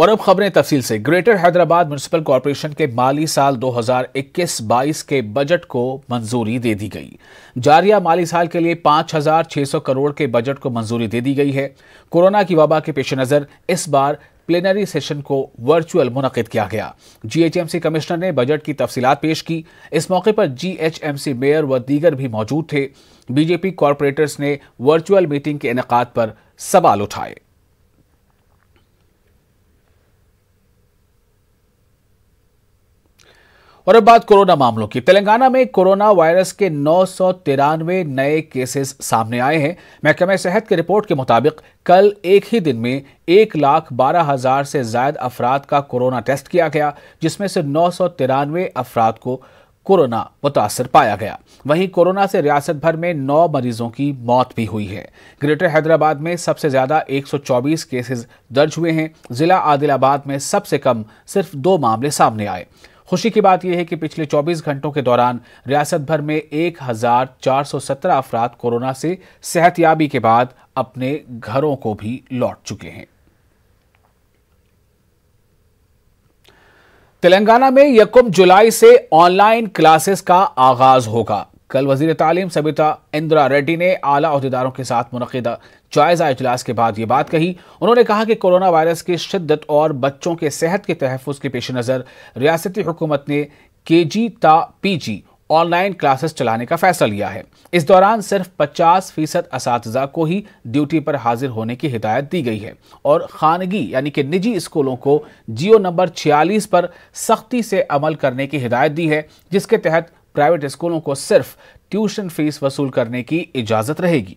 और अब खबरें तफसील से ग्रेटर हैदराबाद म्यूनसिपल कॉरपोरेशन के माली साल 2021-22 के बजट को मंजूरी दे दी गई जारिया माली साल के लिए 5,600 करोड़ के बजट को मंजूरी दे दी गई है कोरोना की वबा के पेश नज़र इस बार प्लेनरी सेशन को वर्चुअल मुनद किया गया जीएचएमसी कमिश्नर ने बजट की तफसीत पेश की इस मौके पर जीएचएमसी मेयर व दीगर भी मौजूद थे बीजेपी कॉरपोरेटर्स ने वर्चुअल मीटिंग के इनका पर सवाल उठाए और अब बात कोरोना मामलों की तेलंगाना में कोरोना वायरस के नौ नए केसेस सामने आए हैं महकमे सेहत की रिपोर्ट के मुताबिक कल एक ही दिन में एक लाख बारह हजार से ज्यादा अफराद का कोरोना टेस्ट किया गया जिसमें से नौ सौ तिरानवे अफराद को कोरोना मुतासर पाया गया वहीं कोरोना से रियासत भर में नौ मरीजों की मौत भी हुई है ग्रेटर हैदराबाद में सबसे ज़्यादा 124 केसेस दर्ज हुए हैं ज़िला आदिलाबाद में सबसे कम सिर्फ दो मामले सामने आए खुशी की बात यह है कि पिछले 24 घंटों के दौरान रियासत भर में एक अफराद कोरोना से सेहतयाबी के बाद अपने घरों को भी लौट चुके हैं तेलंगाना में यकुम जुलाई से ऑनलाइन क्लासेस का आगाज होगा कल वजीर तालीम सबिता इंदिरा रेड्डी ने आला अहदेदारों के साथ मुनदा जायजा इजलास के बाद ये बात कही उन्होंने कहा कि कोरोना वायरस की शिद्दत और बच्चों के सेहत के तहफ़ के पेश नज़र रियासती हुकूमत ने के जी ता पी जी ऑनलाइन क्लासेस चलाने का फैसला लिया है इस दौरान सिर्फ 50 फीसद इस को ही ड्यूटी पर हाजिर होने की हिदायत दी गई है और खानगी यानी कि निजी स्कूलों को जियो नंबर 46 पर सख्ती से अमल करने की हिदायत दी है जिसके तहत प्राइवेट स्कूलों को सिर्फ ट्यूशन फीस वसूल करने की इजाज़त रहेगी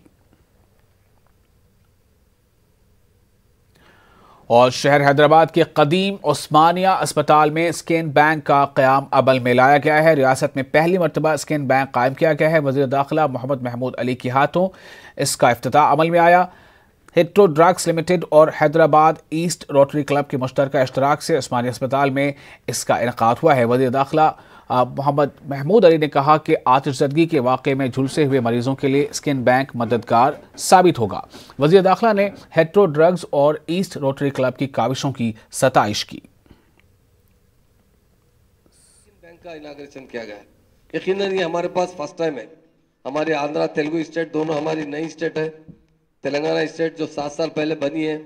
और शहर हैदराबाद के कदीम ओस्मानिया अस्पताल में स्कैन बैंक का क्याम अमल में लाया गया है रियासत में पहली मरतबा स्कैन बैंक कायम किया गया है वजी दाखिला मोहम्मद महमूद अली के हाथों इसका अफ्ताह अमल में आया हिट्रो ड्रग्स लिमिटेड और हैदराबाद ईस्ट रोटरी क्लब के मुश्तर इश्तराक से ओस्मानिया अस्पताल में इसका इनका हुआ है वजी दाखिला मोहम्मद महमूद अली ने कहा कि आतिशदगी के वाक़े में झुलसे हुए मरीजों के लिए स्किन बैंक मददगार साबित होगा वजी दाखिला ने हेट्रो ड्रग्स और ईस्ट रोटरी क्लब की काविशों की सताइश की का इनाग्रेशन किया गया है ये हमारे पास फर्स्ट टाइम है हमारे आंध्रा तेलुगु स्टेट दोनों हमारी नई स्टेट है तेलंगाना स्टेट जो सात साल पहले बनी है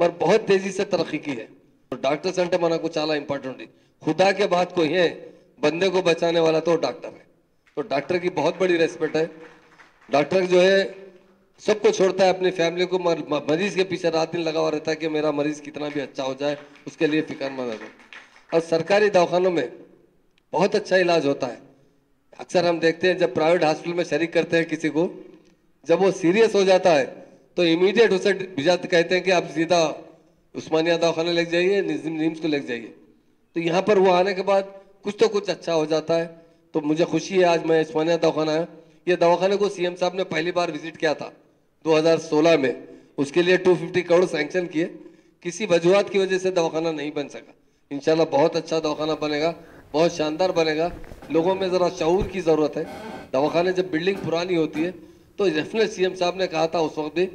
मगर बहुत तेजी से तरक्की की है डॉक्टर सेंटर माना को चाला इंपारटेंट खुदा के बात को है बंदे को बचाने वाला तो डॉक्टर है तो डॉक्टर की बहुत बड़ी रेस्पेक्ट है डॉक्टर जो है सबको छोड़ता है अपनी फैमिली को मरीज के पीछे रात दिन लगा हुआ रहता है कि मेरा मरीज कितना भी अच्छा हो जाए उसके लिए फिक्र मत रखो और सरकारी दवाखानों में बहुत अच्छा इलाज होता है अक्सर हम देखते हैं जब प्राइवेट हॉस्पिटल में शरीक करते हैं किसी को जब वो सीरियस हो जाता है तो इमीडिएट उसे भिजा कहते हैं कि आप सीधा उस्मानिया दवाखाना ले जाइए निम्स को ले जाइए तो यहाँ पर वो आने के बाद कुछ तो कुछ अच्छा हो जाता है तो मुझे खुशी है आज मैं इस्मानिया दवाखाना है ये दवाखाने को सीएम साहब ने पहली बार विजिट किया था 2016 में उसके लिए 250 करोड़ सैंक्शन किए किसी वजूहत की वजह से दवाखाना नहीं बन सका इनशाला बहुत अच्छा दवाखाना बनेगा बहुत शानदार बनेगा लोगों में ज़रा शूर की ज़रूरत है दवाखाने जब बिल्डिंग पुरानी होती है तो डेफिनेट सीएम साहब ने कहा था उस वक्त भी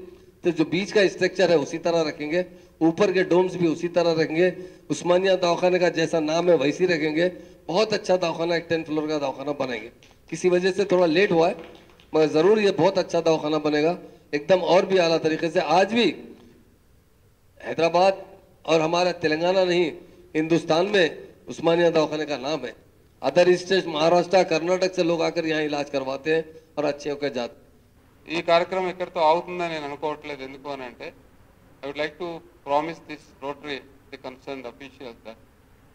तो जो बीच का स्ट्रक्चर है उसी तरह रखेंगे ऊपर के डोम्स भी उसी तरह रखेंगे उस्मानिया दवाखाने का जैसा नाम है वैसी रखेंगे बहुत अच्छा दवाखाना एक टेन फ्लोर का दवाखाना बनाएंगे किसी वजह से थोड़ा लेट हुआ है मगर ज़रूर ये बहुत अच्छा दवाखाना बनेगा एकदम और भी अला तरीके से आज भी हैदराबाद और हमारा तेलंगाना नहीं हिंदुस्तान में उस्मानिया दवाखाने का नाम है अदर स्टेट महाराष्ट्र कर्नाटक से लोग आकर यहाँ इलाज करवाते हैं और अच्छे होकर जाते ఈ కార్యక్రమం ఇక్కడితో అవుతుందని నేను అనుకోవట్లేదు ఎందుకు అని అంటే I would like to promise this Rotary the concern officials that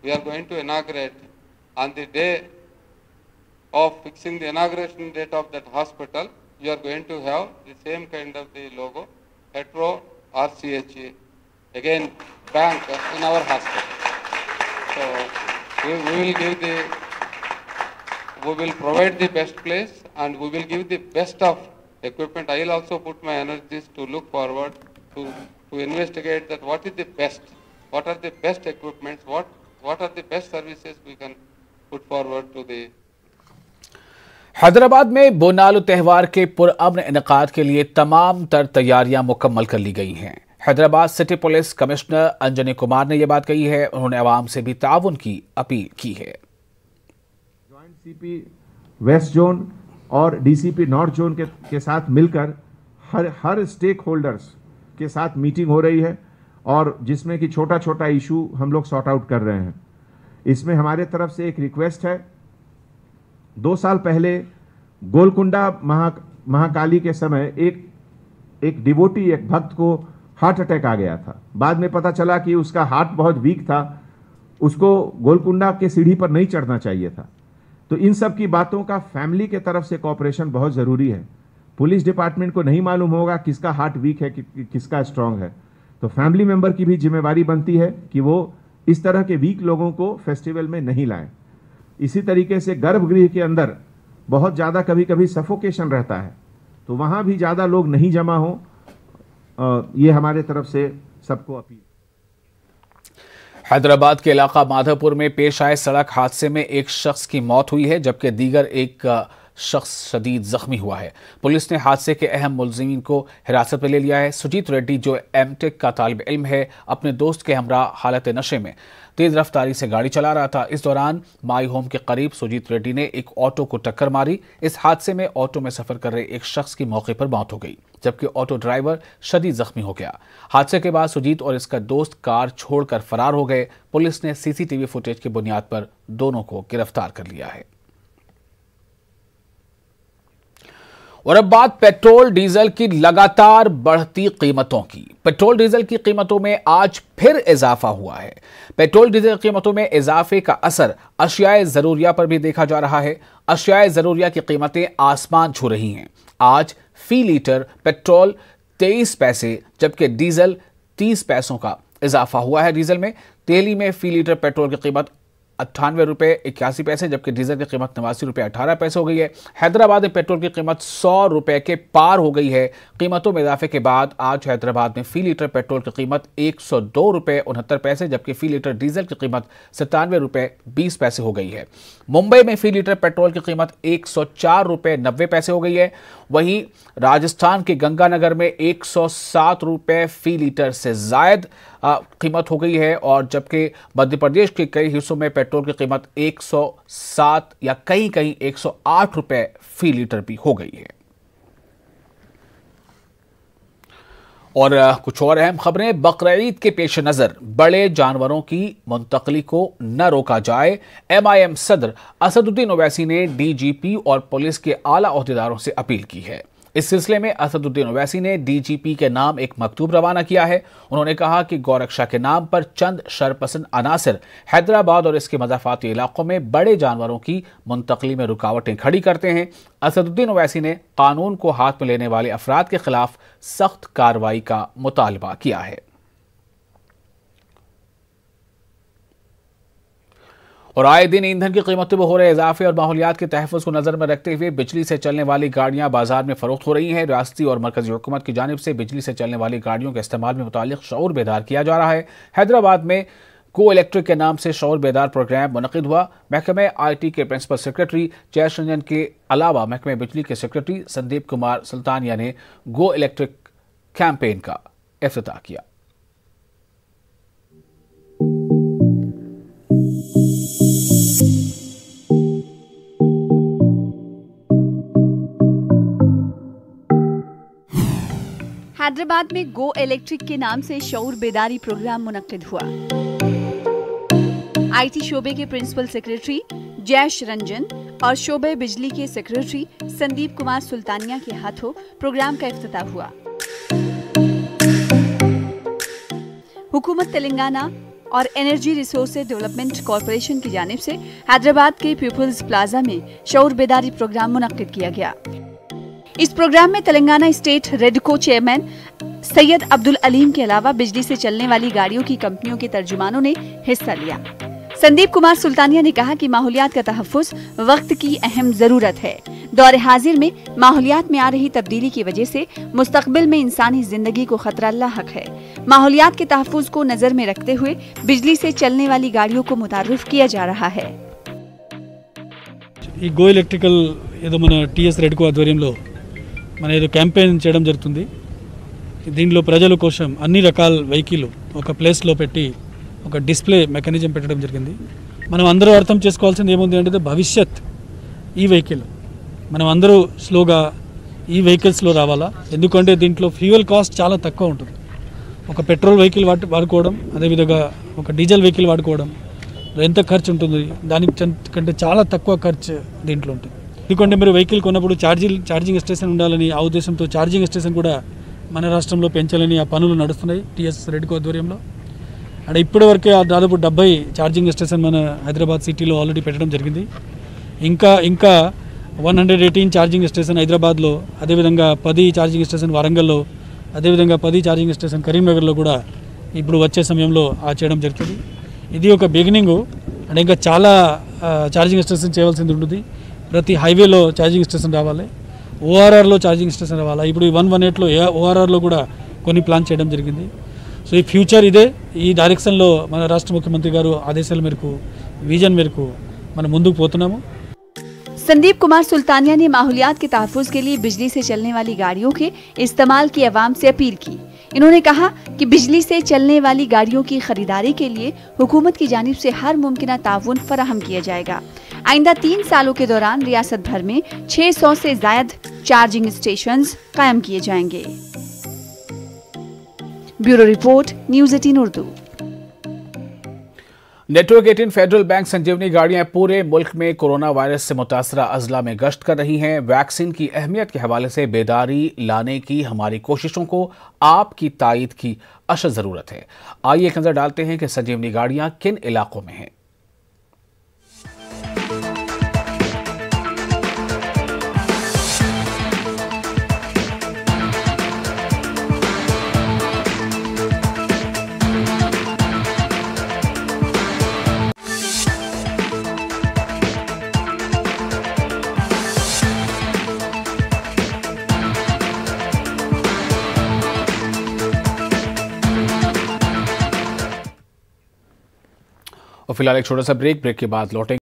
we are going to inaugurate on the day of fixing the inauguration date of that hospital, you are going to have the same kind of the logo, Petro RCH. Again, bank in our hospital. So we, we will give the, we will provide the best place and we will give the best of equipment. I will also put my energies to look forward to, to investigate that what is the best, what are the best equipments, what, what are the best services we can put forward to the Hyderabad में बोनालो त्यौहार के पुरअमन इनका के लिए तमाम तर तैयारियां मुकम्मल कर ली गई हैं Hyderabad city police commissioner Anjani Kumar ने यह बात कही है उन्होंने आवाम से भी ताउन की अपील की है ज्वाइंट सीपी वेस्ट जोन और डीसीपी नॉर्थ जोन के, के साथ मिलकर हर हर स्टेक होल्डर्स के साथ मीटिंग हो रही है और जिसमें कि छोटा छोटा इशू हम लोग सॉर्ट आउट कर रहे हैं इसमें हमारे तरफ से एक रिक्वेस्ट है दो साल पहले गोलकुंडा महा महाकाली के समय एक एक डिवोटी एक भक्त को हार्ट अटैक आ गया था बाद में पता चला कि उसका हार्ट बहुत वीक था उसको गोलकुंडा के सीढ़ी पर नहीं चढ़ना चाहिए था तो इन सब की बातों का फैमिली के तरफ से कॉपरेशन बहुत ज़रूरी है पुलिस डिपार्टमेंट को नहीं मालूम होगा किसका हार्ट वीक है कि, कि, किसका स्ट्रांग है तो फैमिली मेंबर की भी जिम्मेवारी बनती है कि वो इस तरह के वीक लोगों को फेस्टिवल में नहीं लाएं इसी तरीके से गर्भगृह के अंदर बहुत ज़्यादा कभी कभी सफोकेशन रहता है तो वहाँ भी ज़्यादा लोग नहीं जमा हो ये हमारे तरफ से सबको अपील हैदराबाद के इलाका माधोपुर में पेश आए सड़क हादसे में एक शख्स की मौत हुई है जबकि दीगर एक शख्स शदीद जख्मी हुआ है पुलिस ने हादसे के अहम मुलजमीन को हिरासत में ले लिया है सुजीत रेड्डी जो एम टेक का तालब इल्म है अपने दोस्त के हमरा हालत नशे में तेज रफ्तारी से गाड़ी चला रहा था इस दौरान माई होम के करीब सुजीत रेड्डी ने एक ऑटो को टक्कर मारी इस हादसे में ऑटो में सफर कर रहे एक शख्स की मौके पर मौत हो गई जबकि ऑटो ड्राइवर शदीद जख्मी हो गया हादसे के बाद सुजीत और इसका दोस्त कार छोड़कर फरार हो गए पुलिस ने सीसीटीवी फुटेज की बुनियाद पर दोनों को गिरफ्तार कर लिया है और अब बात पेट्रोल डीजल की लगातार बढ़ती कीमतों की पेट्रोल डीजल की कीमतों में आज फिर इजाफा हुआ है पेट्रोल डीजल कीमतों में इजाफे का असर अशियाए ज़रूरिया पर भी देखा जा रहा है अशियाए ज़रूरिया की कीमतें आसमान छू रही हैं आज फी लीटर पेट्रोल तेईस पैसे जबकि डीजल तीस पैसों का इजाफा हुआ है डीजल में दिल्ली में फी लीटर पेट्रोल की कीमत अट्ठानवे रुपये इक्यासी पैसे जबकि डीजल की कीमत नवासी रुपये अठारह पैसे हो गई है हैदराबाद में पेट्रोल की कीमत सौ रुपये के पार हो गई है कीमतों में इजाफे के बाद आज हैदराबाद में फी लीटर पेट्रोल की कीमत एक सौ दो रुपये उनहत्तर पैसे जबकि फी लीटर डीजल की कीमत सत्तानवे रुपये बीस पैसे हो गई है मुंबई में फी लीटर पेट्रोल की कीमत एक सौ चार रुपये नब्बे पैसे हो गई है वहीं राजस्थान के गंगानगर में एक सौ सात रुपये फी लीटर से जायद कीमत हो गई है और जबकि मध्य प्रदेश के कई हिस्सों में पेट्रोल पेट्रोल की कीमत 107 या कहीं कहीं 108 रुपए फी लीटर भी हो गई है और कुछ और अहम खबरें बकरीद के पेश नज़र बड़े जानवरों की मुंतकली को न रोका जाए एमआईएम सदर असदुद्दीन ओवैसी ने डीजीपी और पुलिस के आला अहदेदारों से अपील की है इस सिलसिले में असदुद्दीन ओवैसी ने डीजीपी के नाम एक मकतूब रवाना किया है उन्होंने कहा कि गौरक्षा के नाम पर चंद शरपसंद अनासर हैदराबाद और इसके मजाफाती इलाकों में बड़े जानवरों की मुंतकली में रुकावटें खड़ी करते हैं असदुद्दीन ओवैसी ने कानून को हाथ में लेने वाले अफराद के खिलाफ सख्त कार्रवाई का मुतालबा किया है और आए दिन ईंधन की कीमतों में हो रहे इजाफे और माहौलियात के तहफ़ को नज़र में रखते हुए बिजली से चलने वाली गाड़ियां बाजार में फरोख्त हो रही हैं रियासती और मरकजी हुकूमत की जानब से बिजली से चलने वाली गाड़ियों के इस्तेमाल में मुतल शौर बेदार किया जा रहा है हैदराबाद में गो इलेक्ट्रिक के नाम से शौर बेदार प्रोग्राम मनद हुआ महकमे आई टी के प्रिंसिपल सेक्रेटरी जयश रंजन के अलावा महकमे बिजली के सेक्रेटरी संदीप कुमार सुल्तानिया ने गो इलेक्ट्रिक कैंपेन का अफ्ताह किया हैदराबाद में गो इलेक्ट्रिक के नाम से शौर बेदारी प्रोग्राम मुनद हुआ आईटी शोबे के प्रिंसिपल सेक्रेटरी जयश रंजन और शोबे बिजली के सेक्रेटरी संदीप कुमार सुल्तानिया के हाथों प्रोग्राम का अफ्त हुआ हुकूमत तेलंगाना और एनर्जी रिसोर्स डेवलपमेंट कॉरपोरेशन की जानब से हैदराबाद के पीपल्स प्लाजा में शौर बेदारी प्रोग्राम मुनद किया गया इस प्रोग्राम में तेलंगाना स्टेट रेडको चेयरमैन सैयद अब्दुल अलीम के अलावा बिजली से चलने वाली गाड़ियों की कंपनियों के तर्जुमानों ने हिस्सा लिया संदीप कुमार सुल्तानिया ने कहा कि माहौलियात का तहफ़ वक्त की अहम ज़रूरत है दौर हाजिर में माहौलियात में आ रही तब्दीली की वजह से मुस्तकबिल में इंसानी जिंदगी को खतरा लाक है माहौलियात के तहफ़ को नज़र में रखते हुए बिजली से चलने वाली गाड़ियों को मुतारफ किया जा रहा है మన ఏదో క్యాంపెయిన్ చేయడం జరుగుతుంది దీనిలో ప్రజల కోసం అన్ని రకాల వెహికల్ ఒక ప్లేస్లో పెట్టి ఒక డిస్ప్లే మెకానిజం పెట్టడం జరిగింది మనం అందరూ అర్థం చేసుకోవాల్సింది ఏముంది అంటే భవిష్యత్ ఈ వెహికల్ మనం అందరూ స్లోగా ఈ వెహికల్స్లో రావాలా ఎందుకంటే దీంట్లో ఫ్యూయల్ కాస్ట్ చాలా తక్కువ ఉంటుంది ఒక పెట్రోల్ వెహికల్ వాటి వాడుకోవడం అదేవిధంగా ఒక డీజిల్ వెహికల్ వాడుకోవడం ఎంత ఖర్చు ఉంటుంది దానికి కంటే చాలా తక్కువ ఖర్చు దీంట్లో ఉంటుంది ఎందుకంటే మీరు వెహికల్ కొన్నప్పుడు ఛార్జింగ్ ఛార్జింగ్ స్టేషన్ ఉండాలని ఆ ఉద్దేశంతో ఛార్జింగ్ స్టేషన్ కూడా మన రాష్ట్రంలో పెంచాలని ఆ పనులు నడుస్తున్నాయి టీఎస్ రెడ్డి ఆధ్వర్యంలో అంటే ఇప్పటివరకే దాదాపు డెబ్బై ఛార్జింగ్ స్టేషన్ మన హైదరాబాద్ సిటీలో ఆల్రెడీ పెట్టడం జరిగింది ఇంకా ఇంకా one hundred eighteen charging station హైదరాబాద్లో అదేవిధంగా పది ఛార్జింగ్ స్టేషన్ వరంగల్లో అదేవిధంగా పది ఛార్జింగ్ స్టేషన్ కరీంనగర్లో కూడా ఇప్పుడు వచ్చే సమయంలో ఆ చేయడం జరుగుతుంది ఇది ఒక బిగినింగు అండ్ ఇంకా చాలా ఛార్జింగ్ స్టేషన్ చేయవలసింది ఉంటుంది ప్రతి హైవేలో ఛార్జింగ్ స్టేషన్ రావాలి ఓఆర్ఆర్లో ఛార్జింగ్ స్టేషన్ రావాలి ఇప్పుడు ఈ వన్ వన్ ఎయిట్లో ఓఆర్ఆర్లో కూడా కొన్ని ప్లాన్ చేయడం జరిగింది సో ఈ ఫ్యూచర్ ఇదే ఈ డైరెక్షన్లో మన రాష్ట్ర ముఖ్యమంత్రి గారు ఆదేశాల మేరకు విజన్ మేరకు మనం ముందుకు పోతున్నాము संदीप कुमार सुल्तानिया ने माहौलियात के तहफ़ के लिए बिजली से चलने वाली गाड़ियों के इस्तेमाल की आवाम से अपील की इन्होंने कहा कि बिजली से चलने वाली गाड़ियों की खरीदारी के लिए हुकूमत की जानब से हर मुमकिन ताउन फराहम किया जाएगा आइंदा तीन सालों के दौरान रियासत भर में 600 से जायद चार्जिंग स्टेशन कायम किए जाएंगे bureau report news eighteen Urdu network eighteen Federal Bank Sanjeevani गाड़ियां पूरे मुल्क में कोरोना वायरस से मुतासर अजला में गश्त कर रही हैं वैक्सीन की अहमियत के हवाले से बेदारी लाने की हमारी कोशिशों को आपकी तायद की अशद ज़रूरत है आइए एक नज़र डालते हैं कि संजीवनी गाड़ियां किन इलाकों में हैं फिलहाल एक छोटा सा ब्रेक ब्रेक के बाद लौटेंगे